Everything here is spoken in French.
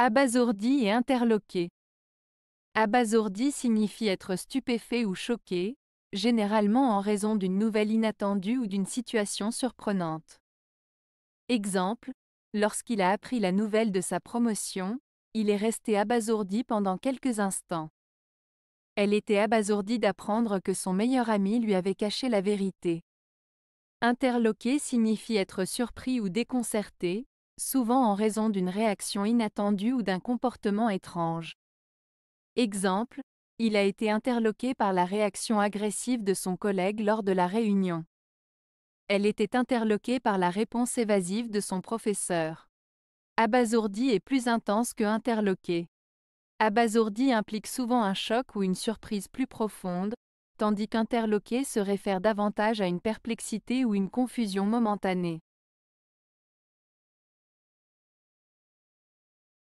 Abasourdi et interloqué. Abasourdi signifie être stupéfait ou choqué, généralement en raison d'une nouvelle inattendue ou d'une situation surprenante. Exemple, lorsqu'il a appris la nouvelle de sa promotion, il est resté abasourdi pendant quelques instants. Elle était abasourdie d'apprendre que son meilleur ami lui avait caché la vérité. Interloqué signifie être surpris ou déconcerté, souvent en raison d'une réaction inattendue ou d'un comportement étrange. Exemple, il a été interloqué par la réaction agressive de son collègue lors de la réunion. Elle était interloquée par la réponse évasive de son professeur. Abasourdi est plus intense que interloqué. Abasourdi implique souvent un choc ou une surprise plus profonde, tandis qu'interloqué se réfère davantage à une perplexité ou une confusion momentanée.